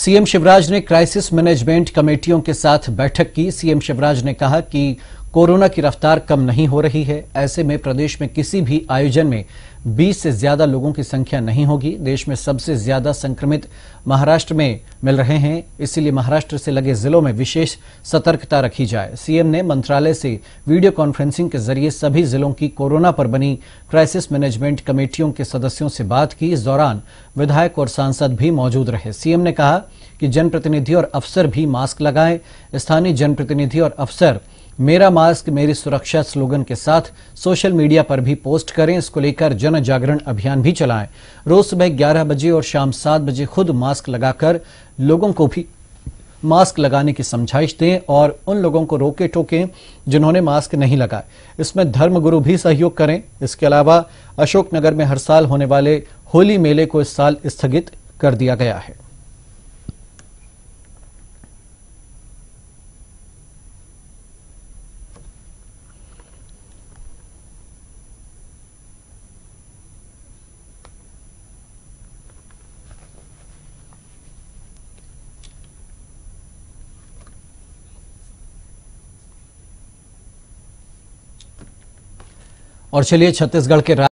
CM Shivraj ने crisis management कमेटियों के साथ बैठक की सीएम शिवराज ने कहा कि कोरोना की रफ्तार कम नहीं हो रही है ऐसे में प्रदेश में किसी भी आयोजन में 20 से ज्यादा लोगों की संख्या नहीं होगी देश में सबसे ज्यादा संक्रमित महाराष्ट्र में मिल रहे हैं इसीलिए महाराष्ट्र से लगे जिलों में विशेष सतर्कता रखी जाए सीएम ने मंत्रालय से वीडियो कॉन्फ्रेंसिंग के जरिए सभी जिलों की कोरोना पर बनी क्राइसिस मैनेजमेंट कमेटियों के सदस्यों से बात की इस दौरान विधायक और सांसद भी मौजूद रहे सीएम ने कहा कि जनप्रतिनिधि और अफसर भी मास्क लगाएं स्थानीय जनप्रतिनिधि और अफसर मेरा मास्क मेरी सुरक्षा स्लोगन के साथ सोशल मीडिया पर भी पोस्ट करें इसको लेकर जन जागरण अभियान भी चलाएं रोज सुबह 11 बजे और शाम 7 बजे खुद मास्क लगाकर लोगों को भी मास्क लगाने की समझाइश दें और उन लोगों को रोके टोकें जिन्होंने मास्क नहीं लगाए इसमें धर्मगुरु भी सहयोग करें इसके अलावा अशोकनगर में हर साल होने वाले होली मेले को इस साल स्थगित कर दिया गया है और चलिए छत्तीसगढ़ के